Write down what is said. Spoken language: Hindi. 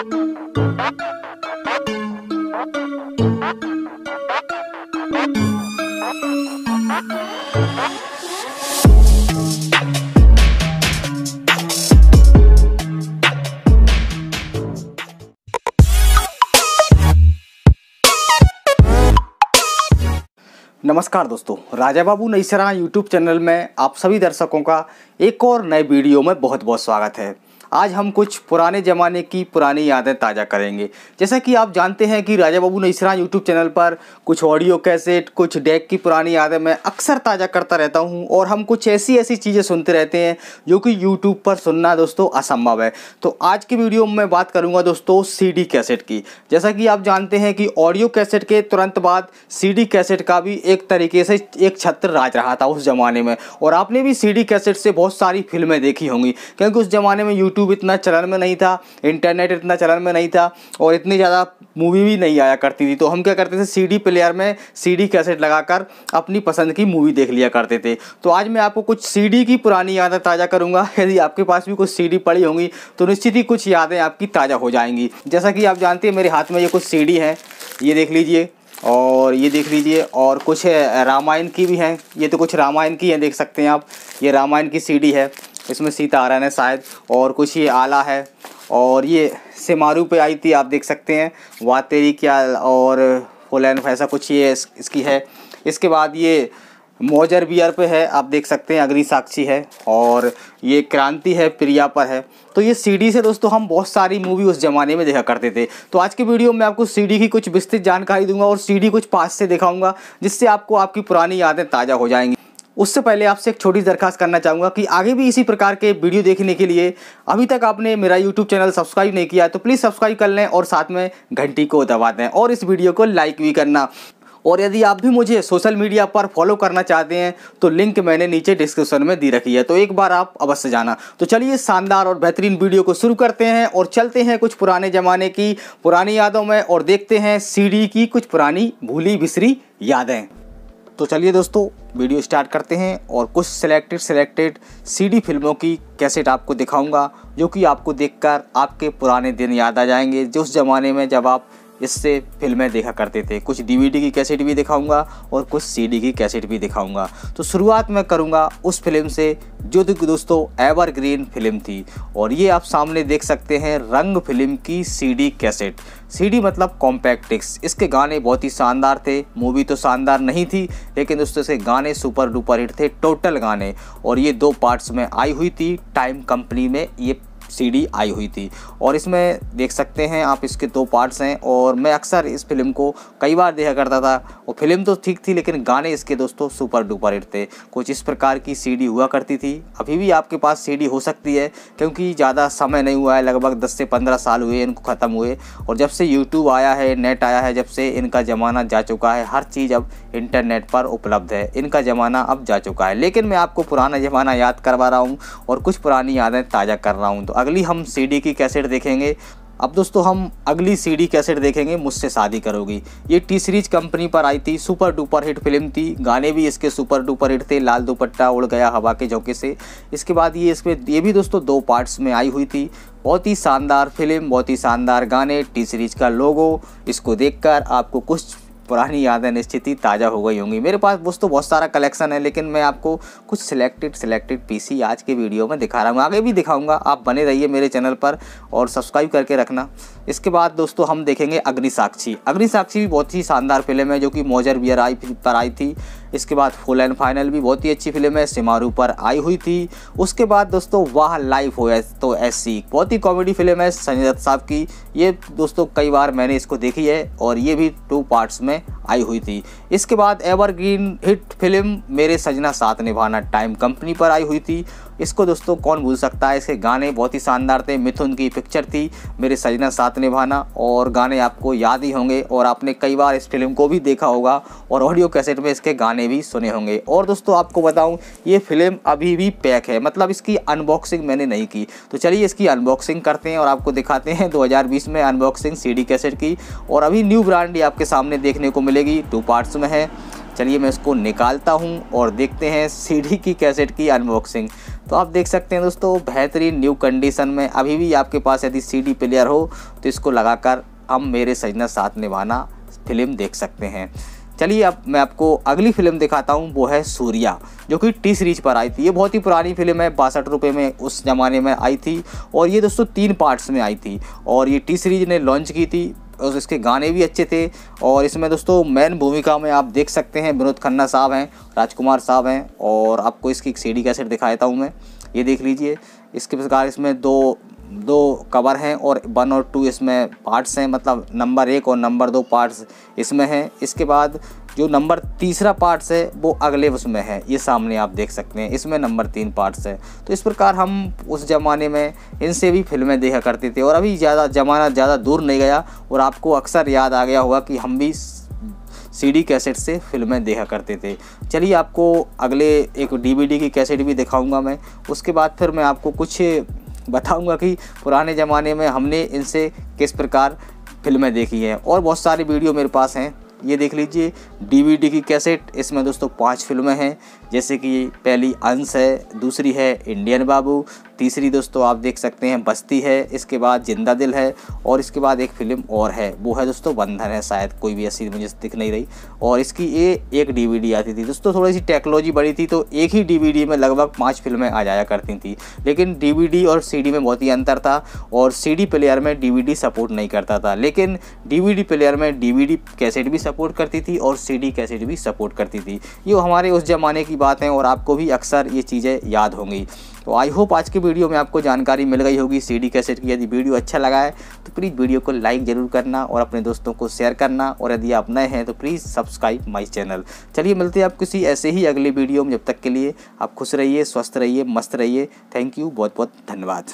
नमस्कार दोस्तों राजा बाबू नईसरा यूट्यूब चैनल में आप सभी दर्शकों का एक और नए वीडियो में बहुत बहुत स्वागत है आज हम कुछ पुराने ज़माने की पुरानी यादें ताज़ा करेंगे जैसा कि आप जानते हैं कि राजा बाबू इसरा यूट्यूब चैनल पर कुछ ऑडियो कैसेट कुछ डेक की पुरानी यादें मैं अक्सर ताज़ा करता रहता हूं और हम कुछ ऐसी ऐसी चीज़ें सुनते रहते हैं जो कि यूट्यूब पर सुनना दोस्तों असंभव है तो आज की वीडियो में बात करूँगा दोस्तों सी कैसेट की जैसा कि आप जानते हैं कि ऑडियो कैसेट के तुरंत बाद सी कैसेट का भी एक तरीके से एक छत्र राज रहा था उस ज़माने में और आपने भी सी कैसेट से बहुत सारी फिल्में देखी होंगी क्योंकि उस ज़माने में यूट्यूब यूट्यूब इतना चलन में नहीं था इंटरनेट इतना चलन में नहीं था और इतनी ज़्यादा मूवी भी नहीं आया करती थी तो हम क्या करते थे सीडी प्लेयर में सीडी कैसेट लगाकर अपनी पसंद की मूवी देख लिया करते थे तो आज मैं आपको कुछ सीडी की पुरानी यादें ताज़ा करूँगा यदि आपके पास भी कुछ सीडी पड़ी होंगी तो निश्चित ही कुछ यादें आपकी ताज़ा हो जाएंगी जैसा कि आप जानते हैं मेरे हाथ में ये कुछ सी हैं ये देख लीजिए और ये देख लीजिए और कुछ रामायण की भी हैं ये तो कुछ रामायण की हैं देख सकते हैं आप ये रामायण की सीडी है इसमें सीताहरण है शायद और कुछ ये आला है और ये सिमारू पे आई थी आप देख सकते हैं वा तेरी क्या और फुलैन ऐसा कुछ ये इस, इसकी है इसके बाद ये मोजर बियर पे है आप देख सकते हैं अग्नि साक्षी है और ये क्रांति है प्रिया पर है तो ये सीडी से दोस्तों हम बहुत सारी मूवी उस ज़माने में देखा करते थे तो आज के वीडियो में आपको सीडी की कुछ विस्तृत जानकारी दूंगा और सीडी कुछ पास से दिखाऊंगा जिससे आपको आपकी पुरानी यादें ताज़ा हो जाएंगी उससे पहले आपसे एक छोटी दरखास्त करना चाहूँगा कि आगे भी इसी प्रकार के वीडियो देखने के लिए अभी तक आपने मेरा यूट्यूब चैनल सब्सक्राइब नहीं किया तो प्लीज़ सब्सक्राइब कर लें और साथ में घंटी को दबा दें और इस वीडियो को लाइक भी करना और यदि आप भी मुझे सोशल मीडिया पर फॉलो करना चाहते हैं तो लिंक मैंने नीचे डिस्क्रिप्शन में दी रखी है तो एक बार आप अवश्य जाना तो चलिए शानदार और बेहतरीन वीडियो को शुरू करते हैं और चलते हैं कुछ पुराने ज़माने की पुरानी यादों में और देखते हैं सीडी की कुछ पुरानी भूली बिसरी यादें तो चलिए दोस्तों वीडियो स्टार्ट करते हैं और कुछ सिलेक्टेड सिलेक्टेड सीडी फिल्मों की कैसेट आपको दिखाऊंगा जो कि आपको देखकर आपके पुराने दिन याद आ जाएंगे जिस ज़माने में जब आप इससे फिल्में देखा करते थे कुछ डीवीडी की कैसेट भी दिखाऊंगा और कुछ सीडी की कैसेट भी दिखाऊंगा तो शुरुआत मैं करूंगा उस फिल्म से जो दोस्तों एवरग्रीन फिल्म थी और ये आप सामने देख सकते हैं रंग फिल्म की सीडी कैसेट सीडी मतलब कॉम्पैक्ट डिस्क इसके गाने बहुत ही शानदार थे मूवी तो शानदार नहीं थी लेकिन दोस्तों इसके गाने सुपर डुपर हिट थे टोटल गाने और ये दो पार्ट्स में आई हुई थी टाइम कंपनी में ये सीडी आई हुई थी और इसमें देख सकते हैं आप इसके दो पार्ट्स हैं और मैं अक्सर इस फिल्म को कई बार देखा करता था और फिल्म तो ठीक थी लेकिन गाने इसके दोस्तों सुपर डुपर हिट थे कुछ इस प्रकार की सी हुआ करती थी अभी भी आपके पास सी हो सकती है क्योंकि ज़्यादा समय नहीं हुआ है लगभग दस से पंद्रह साल हुए इनको ख़त्म हुए और जब से यूट्यूब आया है नेट आया है जब से इनका ज़माना जा चुका है हर चीज़ अब इंटरनेट पर उपलब्ध है इनका ज़माना अब जा चुका है लेकिन मैं आपको पुराना ज़माना याद करवा रहा हूँ और कुछ पुरानी यादें ताज़ा कर रहा हूँ तो अगली हम सीडी की कैसेट देखेंगे अब दोस्तों हम अगली सीडी कैसेट देखेंगे मुझसे शादी करोगी ये टी सीरीज कंपनी पर आई थी सुपर डुपर हिट फिल्म थी गाने भी इसके सुपर डुपर हिट थे लाल दुपट्टा उड़ गया हवा के झोंके से इसके बाद ये इसमें ये भी दोस्तों दो पार्ट्स में आई हुई थी बहुत ही शानदार फिल्म बहुत ही शानदार गाने टी सीरीज का लोगो इसको देखकर आपको कुछ पुरानी यादें निश्चित ही ताज़ा हो गई होंगी मेरे पास दोस्तों तो बहुत सारा कलेक्शन है लेकिन मैं आपको कुछ सिलेक्टेड सिलेक्टेड पीसी आज के वीडियो में दिखा रहा हूँ आगे भी दिखाऊँगा आप बने रहिए मेरे चैनल पर और सब्सक्राइब करके रखना इसके बाद दोस्तों हम देखेंगे अग्निसाक्षी अग्निसाक्षी अग्नि साक्षी भी बहुत ही शानदार फिल्म है जो कि मोजर बियर आई पर आई थी इसके बाद फुल एंड फाइनल भी बहुत ही अच्छी फिल्म है सिमारू पर आई हुई थी उसके बाद दोस्तों वाह लाइफ हो तो ऐसी बहुत ही कॉमेडी फिल्म है संजय दत्त साहब की ये दोस्तों कई बार मैंने इसको देखी है और ये भी टू पार्ट्स में आई हुई थी इसके बाद एवरग्रीन हिट फिल्म मेरे सजना साथ निभाना टाइम कंपनी पर आई हुई थी इसको दोस्तों कौन भूल सकता है इसके गाने बहुत ही शानदार थे मिथुन की पिक्चर थी मेरे सजना साथ निभाना और गाने आपको याद ही होंगे और आपने कई बार इस फिल्म को भी देखा होगा और ऑडियो कैसेट में इसके गाने भी सुने होंगे और दोस्तों आपको बताऊं ये फिल्म अभी भी पैक है मतलब इसकी अनबॉक्सिंग मैंने नहीं की तो चलिए इसकी अनबॉक्सिंग करते हैं और आपको दिखाते हैं दो में अनबॉक्सिंग सी कैसेट की और अभी न्यू ब्रांड ये आपके सामने देखने को मिलेगी टू पार्ट्स में है चलिए मैं इसको निकालता हूँ और देखते हैं सीढ़ी की कैसेट की अनबॉक्सिंग तो आप देख सकते हैं दोस्तों बेहतरीन न्यू कंडीशन में अभी भी आपके पास यदि सीडी प्लेयर हो तो इसको लगाकर हम मेरे सजना साथ निभाना फिल्म देख सकते हैं चलिए अब मैं आपको अगली फिल्म दिखाता हूँ वो है सूर्या जो कि टी सीरीज पर आई थी ये बहुत ही पुरानी फिल्म है बासठ रुपये में उस ज़माने में आई थी और ये दोस्तों तीन पार्ट्स में आई थी और ये टी सीरीज ने लॉन्च की थी और इसके गाने भी अच्छे थे और इसमें दोस्तों मेन भूमिका में आप देख सकते हैं विनोद खन्ना साहब हैं राजकुमार साहब हैं और आपको इसकी एक सीढ़ी कैसेट दिखा देता हूँ मैं ये देख लीजिए इसके प्रकार इसमें दो दो कवर हैं और वन और टू इसमें पार्ट्स हैं मतलब नंबर एक और नंबर दो पार्ट्स इसमें हैं इसके बाद जो नंबर तीसरा पार्ट्स है वो अगले उसमें है ये सामने आप देख सकते हैं इसमें नंबर तीन पार्ट्स है तो इस प्रकार हम उस ज़माने में इनसे भी फिल्में देखा करते थे और अभी ज़्यादा ज़माना ज़्यादा दूर नहीं गया और आपको अक्सर याद आ गया होगा कि हम भी सीडी कैसेट से फिल्में देखा करते थे चलिए आपको अगले एक डीवीडी की कैसेट भी दिखाऊंगा मैं उसके बाद फिर मैं आपको कुछ बताऊंगा कि पुराने ज़माने में हमने इनसे किस प्रकार फिल्में देखी हैं और बहुत सारे वीडियो मेरे पास हैं ये देख लीजिए डीवीडी की कैसेट इसमें दोस्तों पांच फिल्में हैं जैसे कि पहली अंश है दूसरी है इंडियन बाबू तीसरी दोस्तों आप देख सकते हैं बस्ती है इसके बाद जिंदा दिल है और इसके बाद एक फिल्म और है वो है दोस्तों बंधन है शायद कोई भी ऐसी मुझे दिख नहीं रही और इसकी ये एक डीवीडी आती थी दोस्तों थोड़ी सी टेक्नोलॉजी बड़ी थी तो एक ही डीवीडी में लगभग पाँच फिल्में आ जाया करती थी लेकिन डीवीडी और सीडी में बहुत ही अंतर था और सीडी प्लेयर में डीवीडी सपोर्ट नहीं करता था लेकिन डीवीडी प्लेयर में डीवीडी कैसेट भी सपोर्ट करती थी और सी डी कैसेट भी सपोर्ट करती थी ये हमारे उस ज़माने की बात है और आपको भी अक्सर ये चीज़ें याद होंगी तो आई होप आज की वीडियो में आपको जानकारी मिल गई होगी सी डी कैसेट की यदि वीडियो अच्छा लगा है तो प्लीज़ वीडियो को लाइक ज़रूर करना और अपने दोस्तों को शेयर करना और यदि आप नए हैं तो प्लीज़ सब्सक्राइब माई चैनल चलिए मिलते हैं आप किसी ऐसे ही अगले वीडियो में जब तक के लिए आप खुश रहिए स्वस्थ रहिए मस्त रहिए थैंक यू बहुत बहुत धन्यवाद